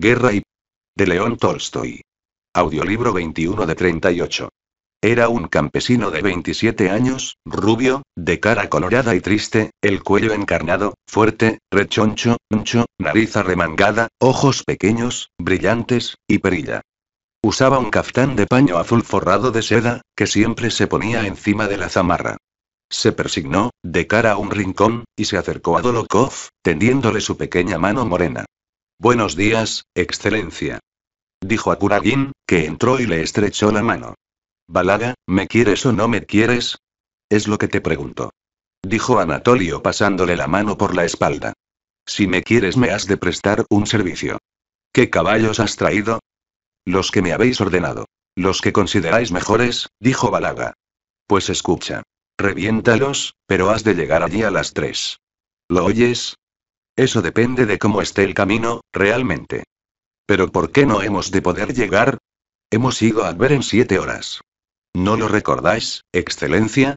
Guerra y... de León Tolstoy. Audiolibro 21 de 38. Era un campesino de 27 años, rubio, de cara colorada y triste, el cuello encarnado, fuerte, rechoncho, ancho, nariz arremangada, ojos pequeños, brillantes, y perilla. Usaba un caftán de paño azul forrado de seda, que siempre se ponía encima de la zamarra. Se persignó, de cara a un rincón, y se acercó a Dolokhov, tendiéndole su pequeña mano morena. Buenos días, Excelencia. Dijo a que entró y le estrechó la mano. Balaga, ¿me quieres o no me quieres? Es lo que te pregunto. Dijo Anatolio pasándole la mano por la espalda. Si me quieres me has de prestar un servicio. ¿Qué caballos has traído? Los que me habéis ordenado. Los que consideráis mejores, dijo Balaga. Pues escucha. Reviéntalos, pero has de llegar allí a las tres. ¿Lo oyes? Eso depende de cómo esté el camino, realmente. Pero ¿por qué no hemos de poder llegar? Hemos ido a ver en siete horas. ¿No lo recordáis, Excelencia?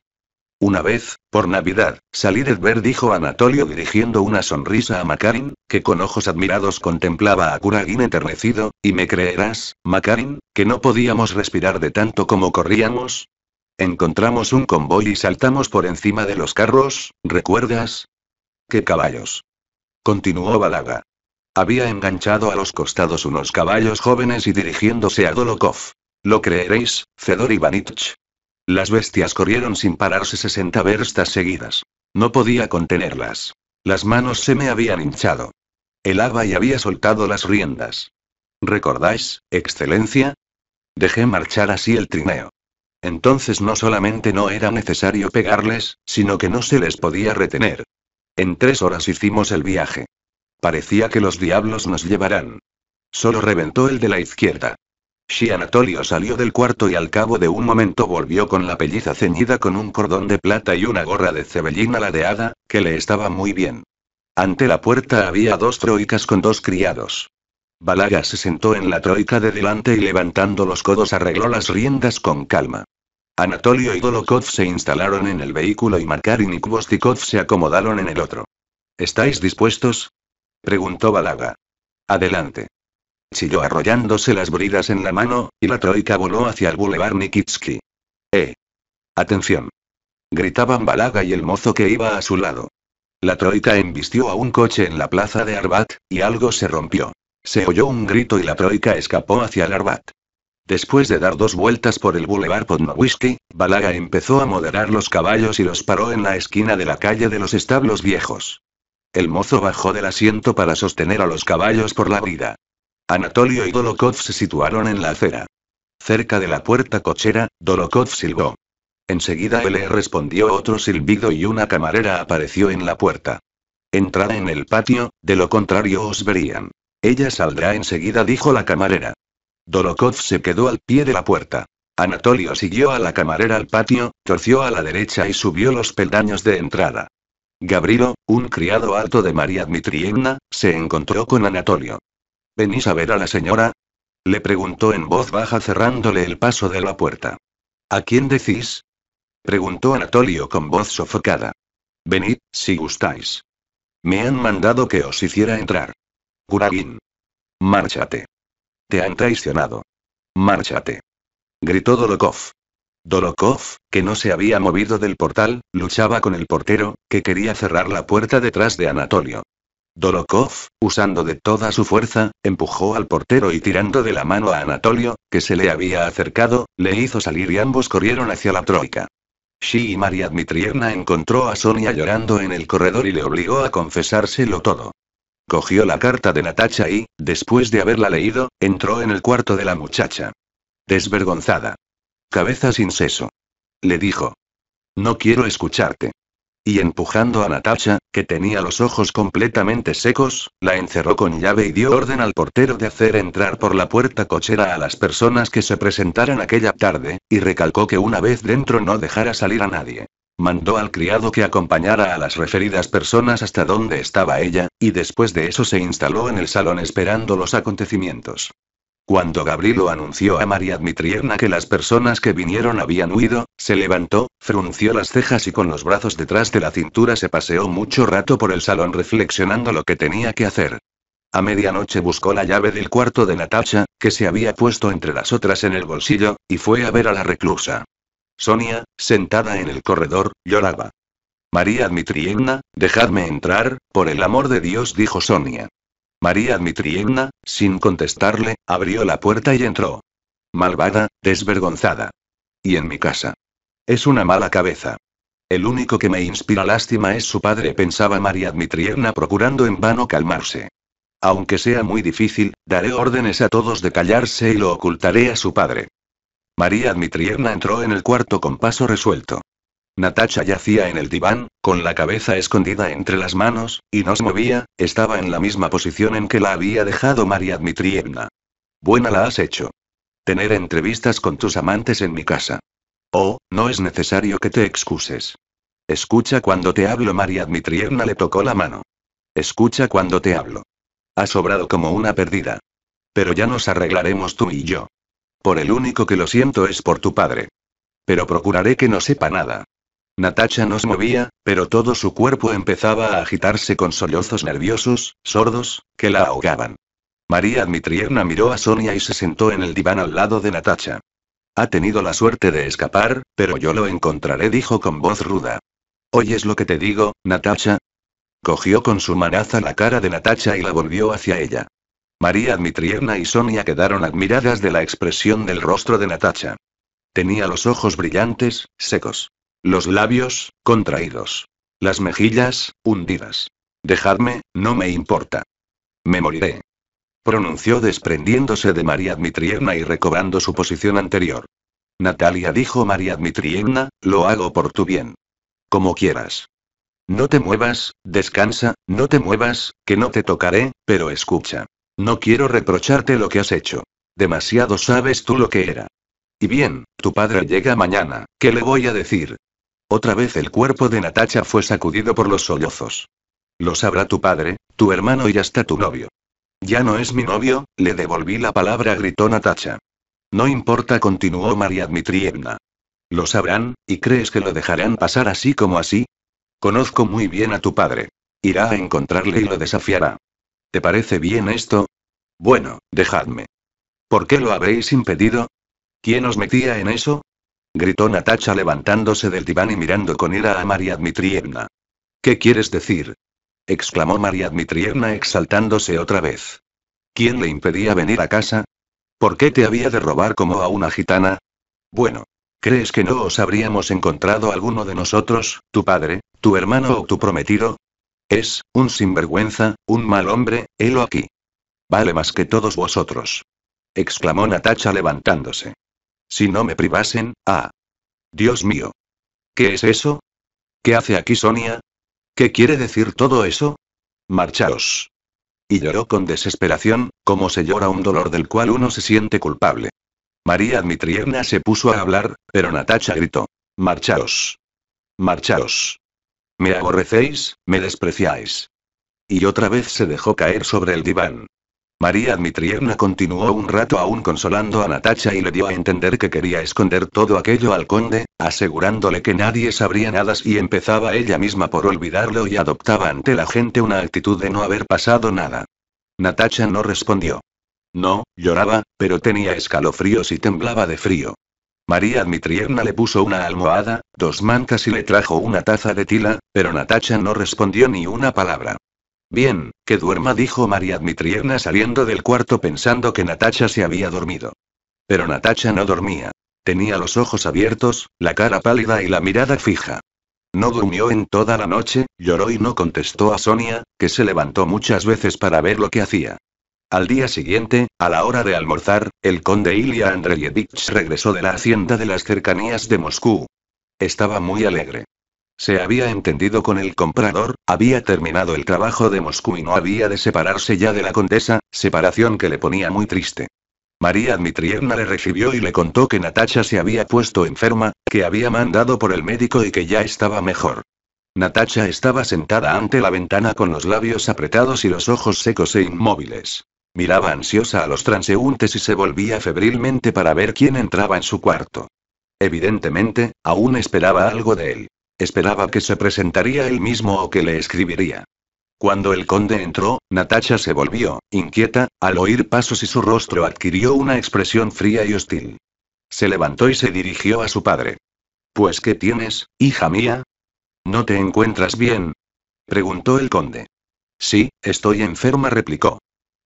Una vez, por Navidad, salí de ver dijo Anatolio dirigiendo una sonrisa a Makarin, que con ojos admirados contemplaba a Kuragin enternecido, y me creerás, Makarin, que no podíamos respirar de tanto como corríamos. Encontramos un convoy y saltamos por encima de los carros, ¿recuerdas? ¿Qué caballos? continuó Balaga. Había enganchado a los costados unos caballos jóvenes y dirigiéndose a Dolokov. ¿Lo creeréis, Fedor Ivanich? Las bestias corrieron sin pararse 60 verstas seguidas. No podía contenerlas. Las manos se me habían hinchado. El aba y había soltado las riendas. ¿Recordáis, Excelencia? Dejé marchar así el trineo. Entonces no solamente no era necesario pegarles, sino que no se les podía retener. En tres horas hicimos el viaje. Parecía que los diablos nos llevarán. Solo reventó el de la izquierda. Si Anatolio salió del cuarto y al cabo de un momento volvió con la pelliza ceñida con un cordón de plata y una gorra de cebellina ladeada, que le estaba muy bien. Ante la puerta había dos troicas con dos criados. Balaga se sentó en la troika de delante y levantando los codos arregló las riendas con calma. Anatolio y Dolokov se instalaron en el vehículo y Markarin y Kvostikov se acomodaron en el otro. ¿Estáis dispuestos? preguntó Balaga. Adelante. Chilló arrollándose las bridas en la mano, y la troika voló hacia el bulevar Nikitsky. ¡Eh! ¡Atención! Gritaban Balaga y el mozo que iba a su lado. La troika embistió a un coche en la plaza de Arbat, y algo se rompió. Se oyó un grito y la troika escapó hacia el Arbat. Después de dar dos vueltas por el Boulevard Podmawisky, Balaga empezó a moderar los caballos y los paró en la esquina de la calle de los establos viejos. El mozo bajó del asiento para sostener a los caballos por la brida. Anatolio y Dolokov se situaron en la acera. Cerca de la puerta cochera, Dolokov silbó. Enseguida él le respondió otro silbido y una camarera apareció en la puerta. Entrad en el patio, de lo contrario os verían. Ella saldrá enseguida, dijo la camarera. Dolokhov se quedó al pie de la puerta. Anatolio siguió a la camarera al patio, torció a la derecha y subió los peldaños de entrada. Gabrielo, un criado alto de María Dmitrievna, se encontró con Anatolio. ¿Venís a ver a la señora? Le preguntó en voz baja cerrándole el paso de la puerta. ¿A quién decís? Preguntó Anatolio con voz sofocada. Venid, si gustáis. Me han mandado que os hiciera entrar. Kuragin. Márchate. Te han traicionado. Márchate. Gritó Dolokov. Dolokov, que no se había movido del portal, luchaba con el portero, que quería cerrar la puerta detrás de Anatolio. Dolokov, usando de toda su fuerza, empujó al portero y tirando de la mano a Anatolio, que se le había acercado, le hizo salir y ambos corrieron hacia la troika. Shi y María Dmitrievna encontró a Sonia llorando en el corredor y le obligó a confesárselo todo. Cogió la carta de Natacha y, después de haberla leído, entró en el cuarto de la muchacha. Desvergonzada. Cabeza sin seso. Le dijo. No quiero escucharte. Y empujando a Natacha, que tenía los ojos completamente secos, la encerró con llave y dio orden al portero de hacer entrar por la puerta cochera a las personas que se presentaran aquella tarde, y recalcó que una vez dentro no dejara salir a nadie mandó al criado que acompañara a las referidas personas hasta donde estaba ella, y después de eso se instaló en el salón esperando los acontecimientos. Cuando Gabrilo anunció a María Dmitrievna que las personas que vinieron habían huido, se levantó, frunció las cejas y con los brazos detrás de la cintura se paseó mucho rato por el salón reflexionando lo que tenía que hacer. A medianoche buscó la llave del cuarto de Natasha, que se había puesto entre las otras en el bolsillo, y fue a ver a la reclusa. Sonia, sentada en el corredor, lloraba. María Dmitrievna, dejadme entrar, por el amor de Dios, dijo Sonia. María Dmitrievna, sin contestarle, abrió la puerta y entró. Malvada, desvergonzada. Y en mi casa. Es una mala cabeza. El único que me inspira lástima es su padre, pensaba María Dmitrievna procurando en vano calmarse. Aunque sea muy difícil, daré órdenes a todos de callarse y lo ocultaré a su padre. María Dmitrievna entró en el cuarto con paso resuelto. Natacha yacía en el diván, con la cabeza escondida entre las manos, y no se movía, estaba en la misma posición en que la había dejado María Dmitrievna. Buena la has hecho. Tener entrevistas con tus amantes en mi casa. Oh, no es necesario que te excuses. Escucha cuando te hablo, María Dmitrievna le tocó la mano. Escucha cuando te hablo. Ha sobrado como una perdida. Pero ya nos arreglaremos tú y yo. Por el único que lo siento es por tu padre. Pero procuraré que no sepa nada. Natacha no se movía, pero todo su cuerpo empezaba a agitarse con sollozos nerviosos, sordos, que la ahogaban. María Dmitrievna miró a Sonia y se sentó en el diván al lado de Natacha. Ha tenido la suerte de escapar, pero yo lo encontraré, dijo con voz ruda. ¿Oyes lo que te digo, Natacha? Cogió con su manaza la cara de Natacha y la volvió hacia ella. María Dmitrievna y Sonia quedaron admiradas de la expresión del rostro de Natacha. Tenía los ojos brillantes, secos. Los labios, contraídos. Las mejillas, hundidas. Dejadme, no me importa. Me moriré. Pronunció desprendiéndose de María Dmitrievna y recobrando su posición anterior. Natalia dijo María Dmitrievna, lo hago por tu bien. Como quieras. No te muevas, descansa, no te muevas, que no te tocaré, pero escucha. No quiero reprocharte lo que has hecho. Demasiado sabes tú lo que era. Y bien, tu padre llega mañana, ¿qué le voy a decir? Otra vez el cuerpo de Natacha fue sacudido por los sollozos. Lo sabrá tu padre, tu hermano y hasta tu novio. Ya no es mi novio, le devolví la palabra, gritó Natacha. No importa, continuó María Dmitrievna. Lo sabrán, y crees que lo dejarán pasar así como así. Conozco muy bien a tu padre. Irá a encontrarle y lo desafiará. ¿Te parece bien esto? Bueno, dejadme. ¿Por qué lo habéis impedido? ¿Quién os metía en eso? gritó Natacha levantándose del diván y mirando con ira a María Dmitrievna. ¿Qué quieres decir? exclamó María Dmitrievna exaltándose otra vez. ¿Quién le impedía venir a casa? ¿Por qué te había de robar como a una gitana? Bueno, ¿crees que no os habríamos encontrado alguno de nosotros, tu padre, tu hermano o tu prometido? Es, un sinvergüenza, un mal hombre, helo aquí. Vale más que todos vosotros. Exclamó Natacha levantándose. Si no me privasen, ah. Dios mío. ¿Qué es eso? ¿Qué hace aquí Sonia? ¿Qué quiere decir todo eso? Marchaos. Y lloró con desesperación, como se llora un dolor del cual uno se siente culpable. María Dmitrievna se puso a hablar, pero Natacha gritó. Marchaos. Marchaos. Me aborrecéis, me despreciáis. Y otra vez se dejó caer sobre el diván. María Dmitrievna continuó un rato aún consolando a Natacha y le dio a entender que quería esconder todo aquello al conde, asegurándole que nadie sabría nada y empezaba ella misma por olvidarlo y adoptaba ante la gente una actitud de no haber pasado nada. Natacha no respondió. No, lloraba, pero tenía escalofríos y temblaba de frío. María Dmitrievna le puso una almohada, dos mancas y le trajo una taza de tila, pero Natacha no respondió ni una palabra. Bien, que duerma, dijo María Dmitrievna saliendo del cuarto pensando que Natacha se había dormido. Pero Natacha no dormía. Tenía los ojos abiertos, la cara pálida y la mirada fija. No durmió en toda la noche, lloró y no contestó a Sonia, que se levantó muchas veces para ver lo que hacía. Al día siguiente, a la hora de almorzar, el conde Ilya Andreyevich regresó de la hacienda de las cercanías de Moscú. Estaba muy alegre. Se había entendido con el comprador, había terminado el trabajo de Moscú y no había de separarse ya de la condesa, separación que le ponía muy triste. María Dmitrievna le recibió y le contó que Natacha se había puesto enferma, que había mandado por el médico y que ya estaba mejor. Natacha estaba sentada ante la ventana con los labios apretados y los ojos secos e inmóviles. Miraba ansiosa a los transeúntes y se volvía febrilmente para ver quién entraba en su cuarto. Evidentemente, aún esperaba algo de él. Esperaba que se presentaría él mismo o que le escribiría. Cuando el conde entró, Natasha se volvió, inquieta, al oír pasos y su rostro adquirió una expresión fría y hostil. Se levantó y se dirigió a su padre. Pues ¿qué tienes, hija mía? ¿No te encuentras bien? preguntó el conde. Sí, estoy enferma, replicó.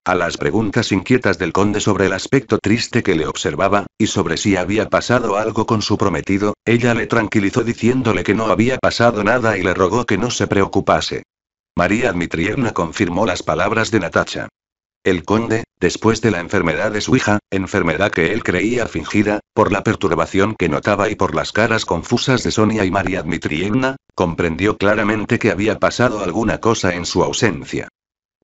A las preguntas inquietas del conde sobre el aspecto triste que le observaba, y sobre si había pasado algo con su prometido, ella le tranquilizó diciéndole que no había pasado nada y le rogó que no se preocupase. María Dmitrievna confirmó las palabras de Natacha. El conde, después de la enfermedad de su hija, enfermedad que él creía fingida, por la perturbación que notaba y por las caras confusas de Sonia y María Dmitrievna, comprendió claramente que había pasado alguna cosa en su ausencia.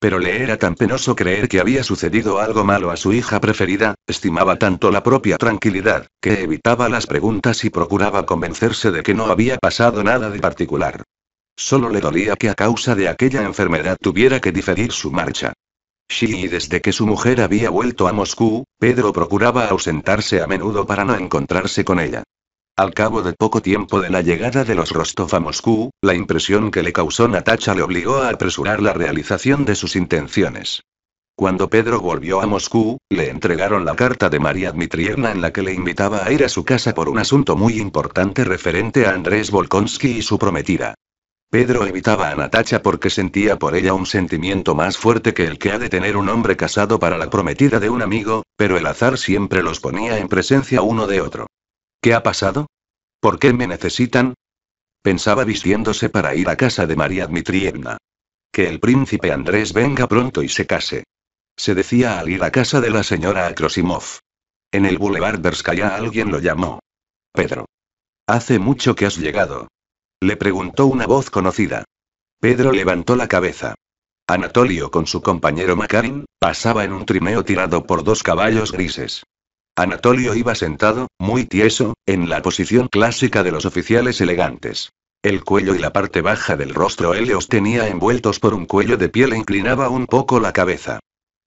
Pero le era tan penoso creer que había sucedido algo malo a su hija preferida, estimaba tanto la propia tranquilidad, que evitaba las preguntas y procuraba convencerse de que no había pasado nada de particular. Solo le dolía que a causa de aquella enfermedad tuviera que diferir su marcha. Y desde que su mujer había vuelto a Moscú, Pedro procuraba ausentarse a menudo para no encontrarse con ella. Al cabo de poco tiempo de la llegada de los Rostov a Moscú, la impresión que le causó Natacha le obligó a apresurar la realización de sus intenciones. Cuando Pedro volvió a Moscú, le entregaron la carta de María Dmitrievna en la que le invitaba a ir a su casa por un asunto muy importante referente a Andrés Volkonsky y su prometida. Pedro evitaba a Natacha porque sentía por ella un sentimiento más fuerte que el que ha de tener un hombre casado para la prometida de un amigo, pero el azar siempre los ponía en presencia uno de otro. ¿Qué ha pasado? ¿Por qué me necesitan? Pensaba vistiéndose para ir a casa de María Dmitrievna. Que el príncipe Andrés venga pronto y se case. Se decía al ir a casa de la señora Akrosimov. En el Boulevard Berskaya alguien lo llamó. Pedro. Hace mucho que has llegado. Le preguntó una voz conocida. Pedro levantó la cabeza. Anatolio con su compañero Makarin, pasaba en un trimeo tirado por dos caballos grises. Anatolio iba sentado, muy tieso, en la posición clásica de los oficiales elegantes. El cuello y la parte baja del rostro él los tenía envueltos por un cuello de piel e inclinaba un poco la cabeza.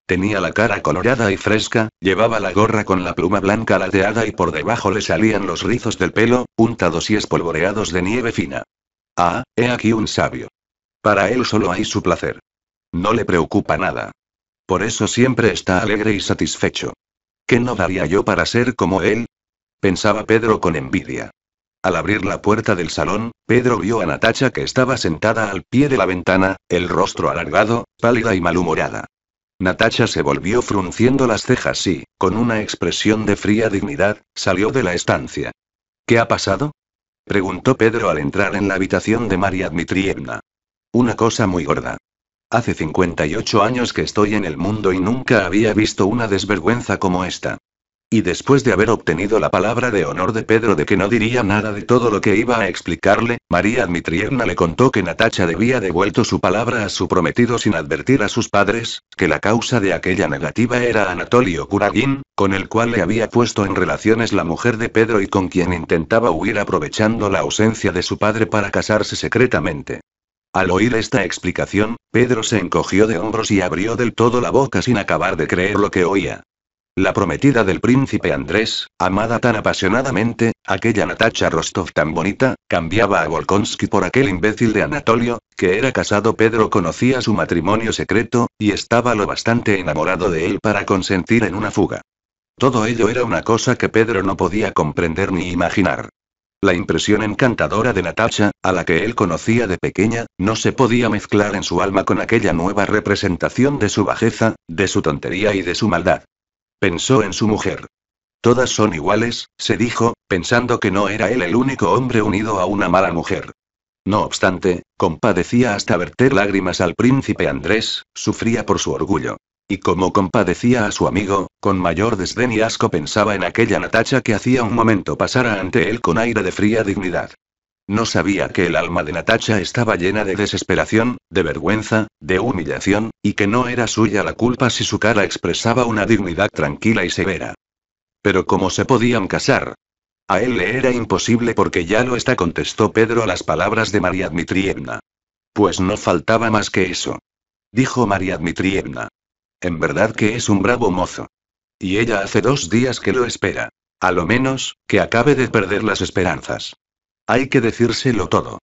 Tenía la cara colorada y fresca, llevaba la gorra con la pluma blanca lateada y por debajo le salían los rizos del pelo, untados y espolvoreados de nieve fina. Ah, he aquí un sabio. Para él solo hay su placer. No le preocupa nada. Por eso siempre está alegre y satisfecho. ¿Qué no daría yo para ser como él? pensaba Pedro con envidia. Al abrir la puerta del salón, Pedro vio a Natacha que estaba sentada al pie de la ventana, el rostro alargado, pálida y malhumorada. Natacha se volvió frunciendo las cejas y, con una expresión de fría dignidad, salió de la estancia. ¿Qué ha pasado? preguntó Pedro al entrar en la habitación de María Dmitrievna. Una cosa muy gorda. Hace 58 años que estoy en el mundo y nunca había visto una desvergüenza como esta. Y después de haber obtenido la palabra de honor de Pedro de que no diría nada de todo lo que iba a explicarle, María Dmitrievna le contó que Natacha debía devuelto su palabra a su prometido sin advertir a sus padres, que la causa de aquella negativa era Anatolio Kuragin, con el cual le había puesto en relaciones la mujer de Pedro y con quien intentaba huir aprovechando la ausencia de su padre para casarse secretamente. Al oír esta explicación, Pedro se encogió de hombros y abrió del todo la boca sin acabar de creer lo que oía. La prometida del príncipe Andrés, amada tan apasionadamente, aquella Natacha Rostov tan bonita, cambiaba a Volkonsky por aquel imbécil de Anatolio, que era casado Pedro conocía su matrimonio secreto, y estaba lo bastante enamorado de él para consentir en una fuga. Todo ello era una cosa que Pedro no podía comprender ni imaginar. La impresión encantadora de Natasha, a la que él conocía de pequeña, no se podía mezclar en su alma con aquella nueva representación de su bajeza, de su tontería y de su maldad. Pensó en su mujer. Todas son iguales, se dijo, pensando que no era él el único hombre unido a una mala mujer. No obstante, compadecía hasta verter lágrimas al príncipe Andrés, sufría por su orgullo. Y como compadecía a su amigo, con mayor desdén y asco pensaba en aquella Natacha que hacía un momento pasara ante él con aire de fría dignidad. No sabía que el alma de Natacha estaba llena de desesperación, de vergüenza, de humillación, y que no era suya la culpa si su cara expresaba una dignidad tranquila y severa. Pero ¿cómo se podían casar? A él le era imposible porque ya lo está, contestó Pedro a las palabras de María Dmitrievna. Pues no faltaba más que eso. Dijo María Dmitrievna. En verdad que es un bravo mozo. Y ella hace dos días que lo espera. A lo menos, que acabe de perder las esperanzas. Hay que decírselo todo.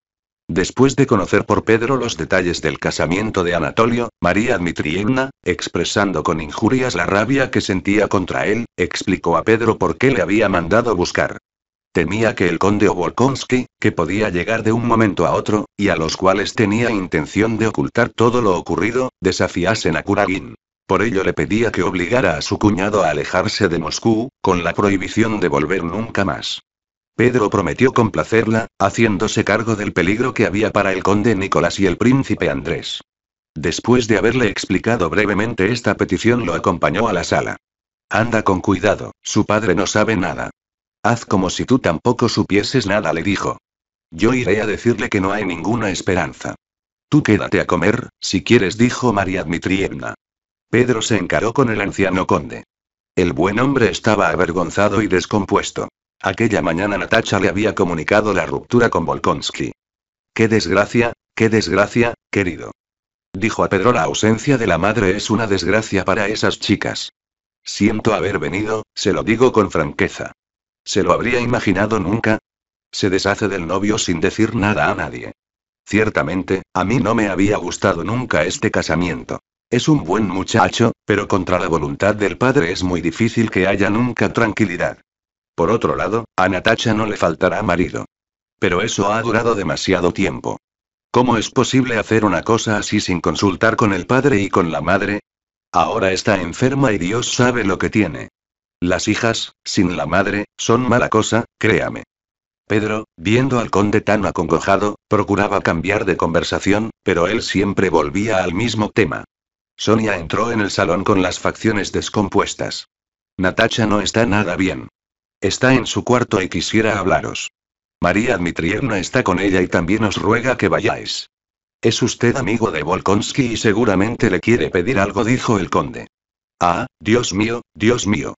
Después de conocer por Pedro los detalles del casamiento de Anatolio, María Dmitrievna, expresando con injurias la rabia que sentía contra él, explicó a Pedro por qué le había mandado buscar. Temía que el conde Obolkonsky, que podía llegar de un momento a otro, y a los cuales tenía intención de ocultar todo lo ocurrido, desafiasen a Kuragin. Por ello le pedía que obligara a su cuñado a alejarse de Moscú, con la prohibición de volver nunca más. Pedro prometió complacerla, haciéndose cargo del peligro que había para el conde Nicolás y el príncipe Andrés. Después de haberle explicado brevemente esta petición lo acompañó a la sala. Anda con cuidado, su padre no sabe nada. Haz como si tú tampoco supieses nada, le dijo. Yo iré a decirle que no hay ninguna esperanza. Tú quédate a comer, si quieres, dijo María Dmitrievna. Pedro se encaró con el anciano conde. El buen hombre estaba avergonzado y descompuesto. Aquella mañana Natacha le había comunicado la ruptura con Volkonsky. Qué desgracia, qué desgracia, querido. Dijo a Pedro la ausencia de la madre es una desgracia para esas chicas. Siento haber venido, se lo digo con franqueza. ¿Se lo habría imaginado nunca? Se deshace del novio sin decir nada a nadie. Ciertamente, a mí no me había gustado nunca este casamiento. Es un buen muchacho, pero contra la voluntad del padre es muy difícil que haya nunca tranquilidad. Por otro lado, a Natacha no le faltará marido. Pero eso ha durado demasiado tiempo. ¿Cómo es posible hacer una cosa así sin consultar con el padre y con la madre? Ahora está enferma y Dios sabe lo que tiene. Las hijas, sin la madre, son mala cosa, créame. Pedro, viendo al conde tan acongojado, procuraba cambiar de conversación, pero él siempre volvía al mismo tema. Sonia entró en el salón con las facciones descompuestas. Natacha no está nada bien. Está en su cuarto y quisiera hablaros. María Dmitrievna está con ella y también os ruega que vayáis. Es usted amigo de Volkonsky y seguramente le quiere pedir algo, dijo el conde. Ah, Dios mío, Dios mío.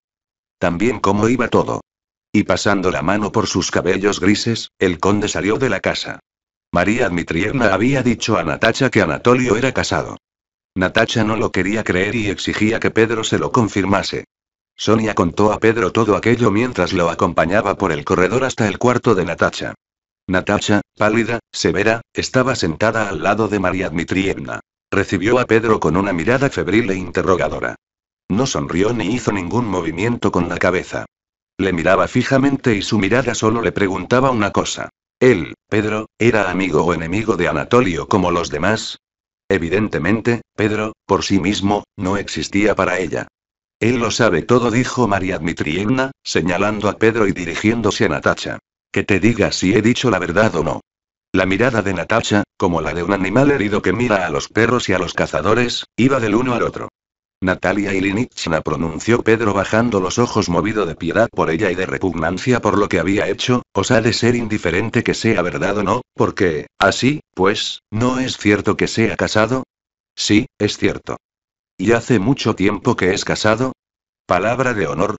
También cómo iba todo. Y pasando la mano por sus cabellos grises, el conde salió de la casa. María Dmitrievna había dicho a Natacha que Anatolio era casado. Natacha no lo quería creer y exigía que Pedro se lo confirmase. Sonia contó a Pedro todo aquello mientras lo acompañaba por el corredor hasta el cuarto de Natacha. Natacha, pálida, severa, estaba sentada al lado de María Dmitrievna. Recibió a Pedro con una mirada febril e interrogadora. No sonrió ni hizo ningún movimiento con la cabeza. Le miraba fijamente y su mirada solo le preguntaba una cosa. Él, Pedro, ¿era amigo o enemigo de Anatolio como los demás? Evidentemente, Pedro, por sí mismo, no existía para ella. Él lo sabe todo, dijo María Dmitrievna, señalando a Pedro y dirigiéndose a Natacha. Que te diga si he dicho la verdad o no. La mirada de Natacha, como la de un animal herido que mira a los perros y a los cazadores, iba del uno al otro. Natalia Ilinichna pronunció Pedro bajando los ojos movido de piedad por ella y de repugnancia por lo que había hecho, os ha de ser indiferente que sea verdad o no, porque, así, pues, ¿no es cierto que sea casado? Sí, es cierto. ¿Y hace mucho tiempo que es casado? Palabra de honor.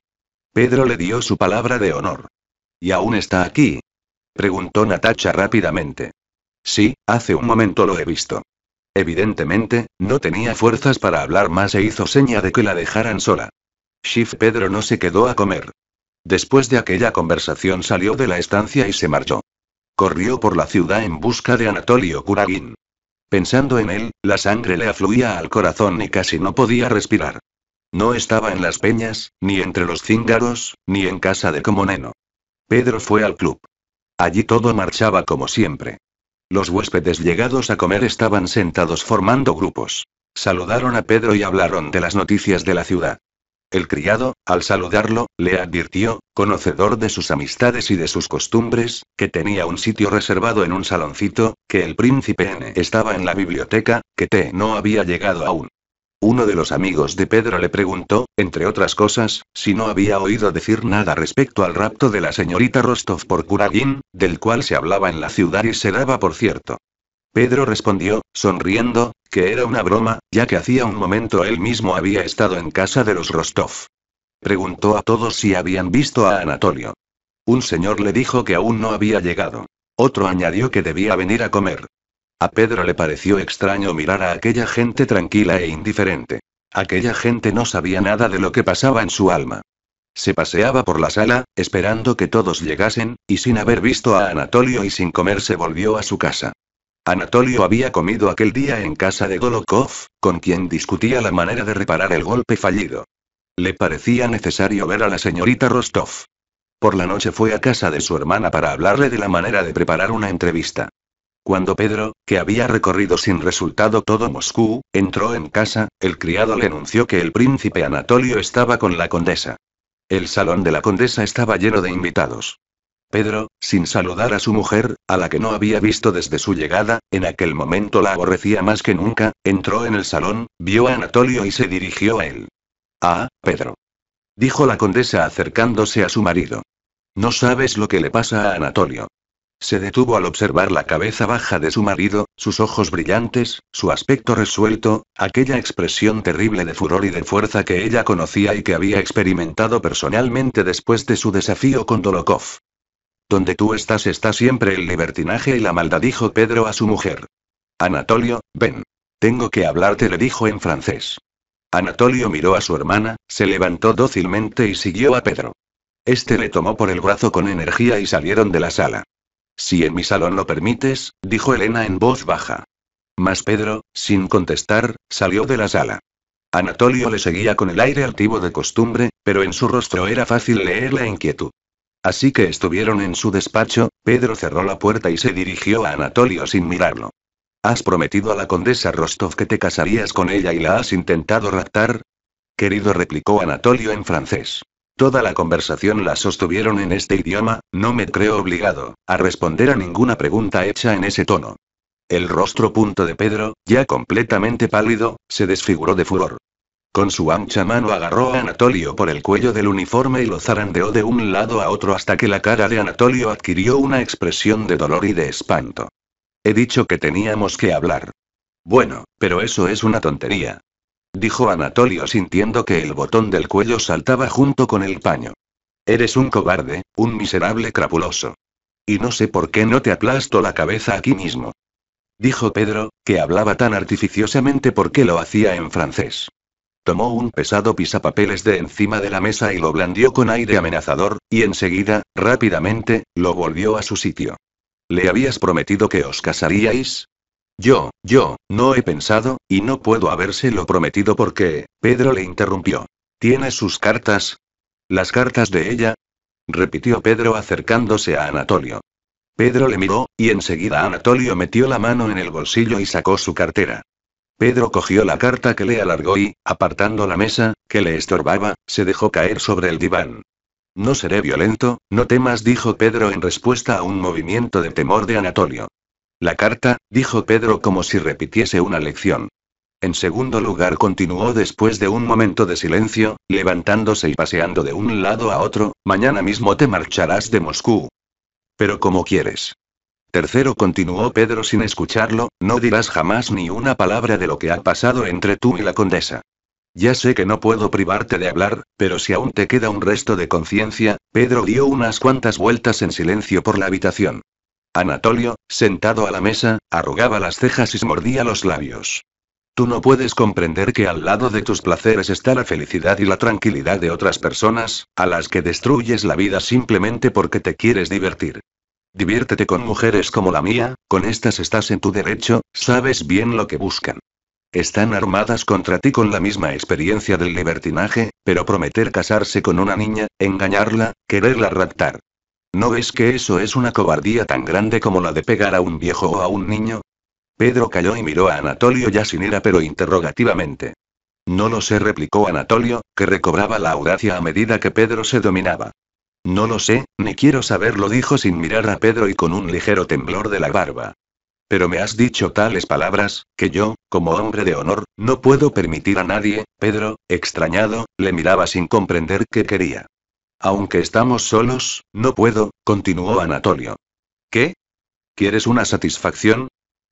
Pedro le dio su palabra de honor. ¿Y aún está aquí? Preguntó Natacha rápidamente. Sí, hace un momento lo he visto. Evidentemente, no tenía fuerzas para hablar más e hizo seña de que la dejaran sola. Shif Pedro no se quedó a comer. Después de aquella conversación salió de la estancia y se marchó. Corrió por la ciudad en busca de Anatolio Kuragin. Pensando en él, la sangre le afluía al corazón y casi no podía respirar. No estaba en las peñas, ni entre los cíngaros, ni en casa de Comoneno. Pedro fue al club. Allí todo marchaba como siempre. Los huéspedes llegados a comer estaban sentados formando grupos. Saludaron a Pedro y hablaron de las noticias de la ciudad. El criado, al saludarlo, le advirtió, conocedor de sus amistades y de sus costumbres, que tenía un sitio reservado en un saloncito, que el príncipe N estaba en la biblioteca, que T no había llegado aún. Uno de los amigos de Pedro le preguntó, entre otras cosas, si no había oído decir nada respecto al rapto de la señorita Rostov por Kuragin, del cual se hablaba en la ciudad y se daba por cierto. Pedro respondió, sonriendo, que era una broma, ya que hacía un momento él mismo había estado en casa de los Rostov. Preguntó a todos si habían visto a Anatolio. Un señor le dijo que aún no había llegado. Otro añadió que debía venir a comer. A Pedro le pareció extraño mirar a aquella gente tranquila e indiferente. Aquella gente no sabía nada de lo que pasaba en su alma. Se paseaba por la sala, esperando que todos llegasen, y sin haber visto a Anatolio y sin comer se volvió a su casa. Anatolio había comido aquel día en casa de Golokov, con quien discutía la manera de reparar el golpe fallido. Le parecía necesario ver a la señorita Rostov. Por la noche fue a casa de su hermana para hablarle de la manera de preparar una entrevista. Cuando Pedro, que había recorrido sin resultado todo Moscú, entró en casa, el criado le anunció que el príncipe Anatolio estaba con la condesa. El salón de la condesa estaba lleno de invitados. Pedro, sin saludar a su mujer, a la que no había visto desde su llegada, en aquel momento la aborrecía más que nunca, entró en el salón, vio a Anatolio y se dirigió a él. Ah, Pedro. Dijo la condesa acercándose a su marido. No sabes lo que le pasa a Anatolio. Se detuvo al observar la cabeza baja de su marido, sus ojos brillantes, su aspecto resuelto, aquella expresión terrible de furor y de fuerza que ella conocía y que había experimentado personalmente después de su desafío con Dolokov. Donde tú estás está siempre el libertinaje y la maldad, dijo Pedro a su mujer. Anatolio, ven. Tengo que hablarte, le dijo en francés. Anatolio miró a su hermana, se levantó dócilmente y siguió a Pedro. Este le tomó por el brazo con energía y salieron de la sala. Si en mi salón lo permites, dijo Elena en voz baja. Mas Pedro, sin contestar, salió de la sala. Anatolio le seguía con el aire altivo de costumbre, pero en su rostro era fácil leer la inquietud. Así que estuvieron en su despacho, Pedro cerró la puerta y se dirigió a Anatolio sin mirarlo. ¿Has prometido a la condesa Rostov que te casarías con ella y la has intentado raptar? Querido replicó Anatolio en francés. Toda la conversación la sostuvieron en este idioma, no me creo obligado a responder a ninguna pregunta hecha en ese tono. El rostro punto de Pedro, ya completamente pálido, se desfiguró de furor. Con su ancha mano agarró a Anatolio por el cuello del uniforme y lo zarandeó de un lado a otro hasta que la cara de Anatolio adquirió una expresión de dolor y de espanto. He dicho que teníamos que hablar. Bueno, pero eso es una tontería dijo Anatolio sintiendo que el botón del cuello saltaba junto con el paño. Eres un cobarde, un miserable crapuloso. Y no sé por qué no te aplasto la cabeza aquí mismo. Dijo Pedro, que hablaba tan artificiosamente porque lo hacía en francés. Tomó un pesado pisapapeles de encima de la mesa y lo blandió con aire amenazador, y enseguida, rápidamente, lo volvió a su sitio. ¿Le habías prometido que os casaríais? Yo, yo, no he pensado, y no puedo habérselo prometido porque... Pedro le interrumpió. ¿Tienes sus cartas? ¿Las cartas de ella? repitió Pedro acercándose a Anatolio. Pedro le miró, y enseguida Anatolio metió la mano en el bolsillo y sacó su cartera. Pedro cogió la carta que le alargó y, apartando la mesa, que le estorbaba, se dejó caer sobre el diván. No seré violento, no temas, dijo Pedro en respuesta a un movimiento de temor de Anatolio. La carta, dijo Pedro como si repitiese una lección. En segundo lugar, continuó después de un momento de silencio, levantándose y paseando de un lado a otro, mañana mismo te marcharás de Moscú. Pero como quieres. Tercero, continuó Pedro sin escucharlo, no dirás jamás ni una palabra de lo que ha pasado entre tú y la condesa. Ya sé que no puedo privarte de hablar, pero si aún te queda un resto de conciencia, Pedro dio unas cuantas vueltas en silencio por la habitación. Anatolio, sentado a la mesa, arrugaba las cejas y se mordía los labios. Tú no puedes comprender que al lado de tus placeres está la felicidad y la tranquilidad de otras personas, a las que destruyes la vida simplemente porque te quieres divertir. Diviértete con mujeres como la mía, con estas estás en tu derecho, sabes bien lo que buscan. Están armadas contra ti con la misma experiencia del libertinaje, pero prometer casarse con una niña, engañarla, quererla raptar, ¿No ves que eso es una cobardía tan grande como la de pegar a un viejo o a un niño? Pedro calló y miró a Anatolio ya sin ira pero interrogativamente. No lo sé, replicó Anatolio, que recobraba la audacia a medida que Pedro se dominaba. No lo sé, ni quiero saberlo, dijo sin mirar a Pedro y con un ligero temblor de la barba. Pero me has dicho tales palabras, que yo, como hombre de honor, no puedo permitir a nadie, Pedro, extrañado, le miraba sin comprender qué quería. Aunque estamos solos, no puedo, continuó Anatolio. ¿Qué? ¿Quieres una satisfacción?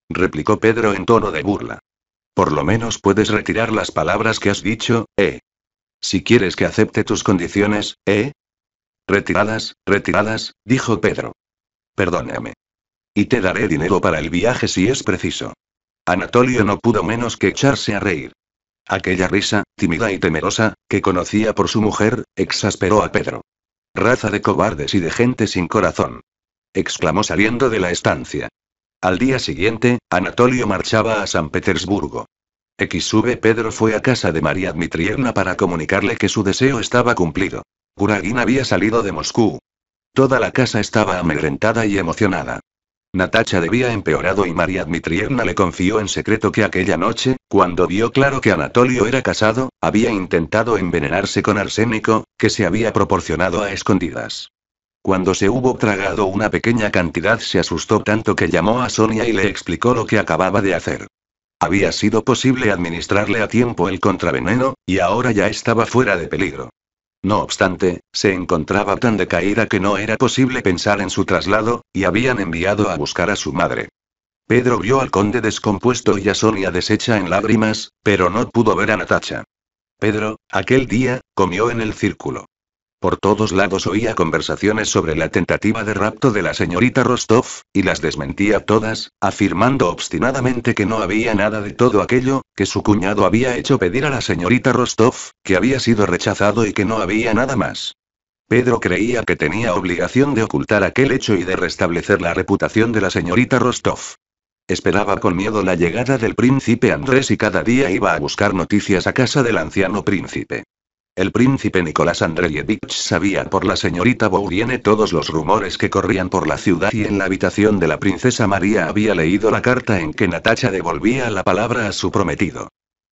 replicó Pedro en tono de burla. Por lo menos puedes retirar las palabras que has dicho, ¿eh? Si quieres que acepte tus condiciones, ¿eh? Retiradas, retiradas, dijo Pedro. Perdóname. Y te daré dinero para el viaje si es preciso. Anatolio no pudo menos que echarse a reír. Aquella risa, tímida y temerosa, que conocía por su mujer, exasperó a Pedro. Raza de cobardes y de gente sin corazón. exclamó saliendo de la estancia. Al día siguiente, Anatolio marchaba a San Petersburgo. XV Pedro fue a casa de María Dmitrievna para comunicarle que su deseo estaba cumplido. Kuragin había salido de Moscú. Toda la casa estaba amedrentada y emocionada. Natacha debía empeorado y María Dmitrievna le confió en secreto que aquella noche, cuando vio claro que Anatolio era casado, había intentado envenenarse con arsénico, que se había proporcionado a escondidas. Cuando se hubo tragado una pequeña cantidad se asustó tanto que llamó a Sonia y le explicó lo que acababa de hacer. Había sido posible administrarle a tiempo el contraveneno, y ahora ya estaba fuera de peligro. No obstante, se encontraba tan decaída que no era posible pensar en su traslado, y habían enviado a buscar a su madre. Pedro vio al conde descompuesto y a Sonia deshecha en lágrimas, pero no pudo ver a Natacha. Pedro, aquel día, comió en el círculo. Por todos lados oía conversaciones sobre la tentativa de rapto de la señorita Rostov, y las desmentía todas, afirmando obstinadamente que no había nada de todo aquello, que su cuñado había hecho pedir a la señorita Rostov, que había sido rechazado y que no había nada más. Pedro creía que tenía obligación de ocultar aquel hecho y de restablecer la reputación de la señorita Rostov. Esperaba con miedo la llegada del príncipe Andrés y cada día iba a buscar noticias a casa del anciano príncipe. El príncipe Nicolás Andreyevich sabía por la señorita Bouriene todos los rumores que corrían por la ciudad y en la habitación de la princesa María había leído la carta en que Natacha devolvía la palabra a su prometido.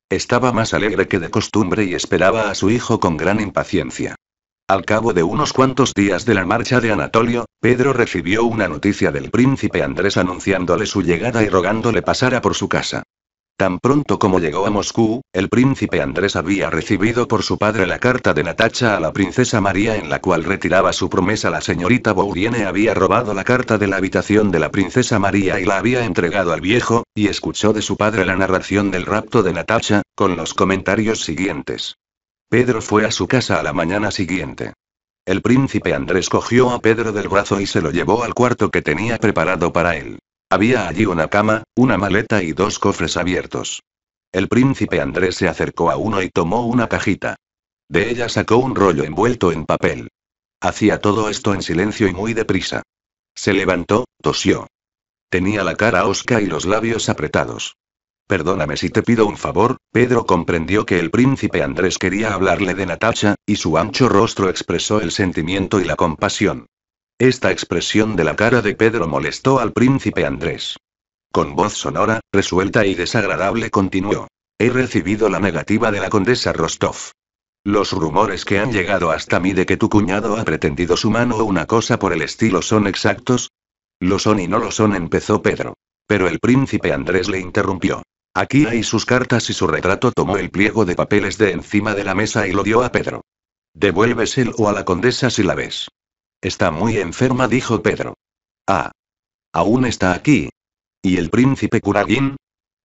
Estaba más alegre que de costumbre y esperaba a su hijo con gran impaciencia. Al cabo de unos cuantos días de la marcha de Anatolio, Pedro recibió una noticia del príncipe Andrés anunciándole su llegada y rogándole pasara por su casa. Tan pronto como llegó a Moscú, el príncipe Andrés había recibido por su padre la carta de Natacha a la princesa María en la cual retiraba su promesa. La señorita Bouriene había robado la carta de la habitación de la princesa María y la había entregado al viejo, y escuchó de su padre la narración del rapto de Natacha, con los comentarios siguientes. Pedro fue a su casa a la mañana siguiente. El príncipe Andrés cogió a Pedro del brazo y se lo llevó al cuarto que tenía preparado para él. Había allí una cama, una maleta y dos cofres abiertos. El príncipe Andrés se acercó a uno y tomó una cajita. De ella sacó un rollo envuelto en papel. Hacía todo esto en silencio y muy deprisa. Se levantó, tosió. Tenía la cara osca y los labios apretados. Perdóname si te pido un favor, Pedro comprendió que el príncipe Andrés quería hablarle de Natacha, y su ancho rostro expresó el sentimiento y la compasión. Esta expresión de la cara de Pedro molestó al príncipe Andrés. Con voz sonora, resuelta y desagradable continuó. He recibido la negativa de la condesa Rostov. Los rumores que han llegado hasta mí de que tu cuñado ha pretendido su mano o una cosa por el estilo son exactos. Lo son y no lo son, empezó Pedro. Pero el príncipe Andrés le interrumpió. Aquí hay sus cartas y su retrato tomó el pliego de papeles de encima de la mesa y lo dio a Pedro. Devuélveselo a la condesa si la ves. Está muy enferma, dijo Pedro. Ah. Aún está aquí. ¿Y el príncipe Kuragin?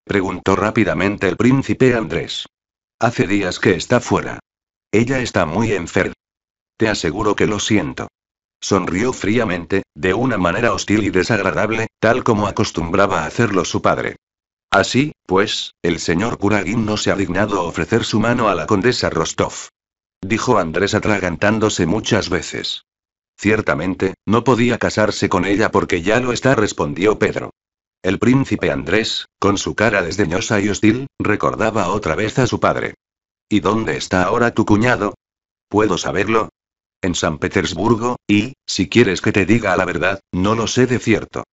preguntó rápidamente el príncipe Andrés. Hace días que está fuera. Ella está muy enferma. Te aseguro que lo siento. Sonrió fríamente, de una manera hostil y desagradable, tal como acostumbraba a hacerlo su padre. Así, pues, el señor Kuragin no se ha dignado ofrecer su mano a la condesa Rostov. Dijo Andrés atragantándose muchas veces. Ciertamente, no podía casarse con ella porque ya lo está, respondió Pedro. El príncipe Andrés, con su cara desdeñosa y hostil, recordaba otra vez a su padre. ¿Y dónde está ahora tu cuñado? ¿Puedo saberlo? En San Petersburgo, y, si quieres que te diga la verdad, no lo sé de cierto.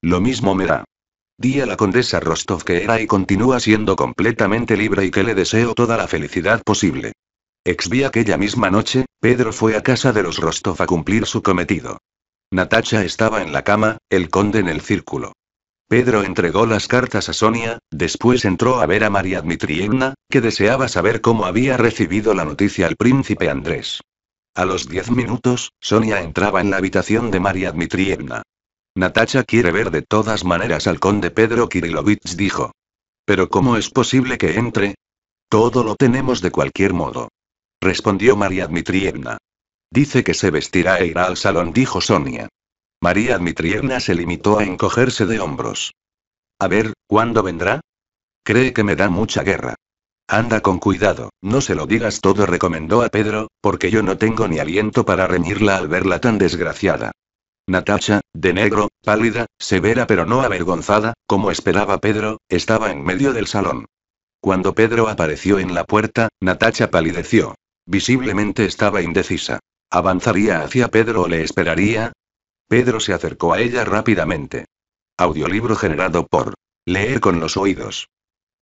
Lo mismo me da. Di a la condesa Rostov que era y continúa siendo completamente libre y que le deseo toda la felicidad posible. Ex aquella misma noche, Pedro fue a casa de los Rostov a cumplir su cometido. Natacha estaba en la cama, el conde en el círculo. Pedro entregó las cartas a Sonia, después entró a ver a María Dmitrievna, que deseaba saber cómo había recibido la noticia el príncipe Andrés. A los diez minutos, Sonia entraba en la habitación de María Dmitrievna. Natacha quiere ver de todas maneras al conde Pedro Kirilovich dijo. Pero ¿cómo es posible que entre? Todo lo tenemos de cualquier modo respondió María Dmitrievna. Dice que se vestirá e irá al salón, dijo Sonia. María Dmitrievna se limitó a encogerse de hombros. A ver, ¿cuándo vendrá? Cree que me da mucha guerra. Anda con cuidado, no se lo digas todo, recomendó a Pedro, porque yo no tengo ni aliento para reñirla al verla tan desgraciada. Natacha, de negro, pálida, severa pero no avergonzada, como esperaba Pedro, estaba en medio del salón. Cuando Pedro apareció en la puerta, Natacha palideció. Visiblemente estaba indecisa. ¿Avanzaría hacia Pedro o le esperaría? Pedro se acercó a ella rápidamente. Audiolibro generado por Leer con los oídos.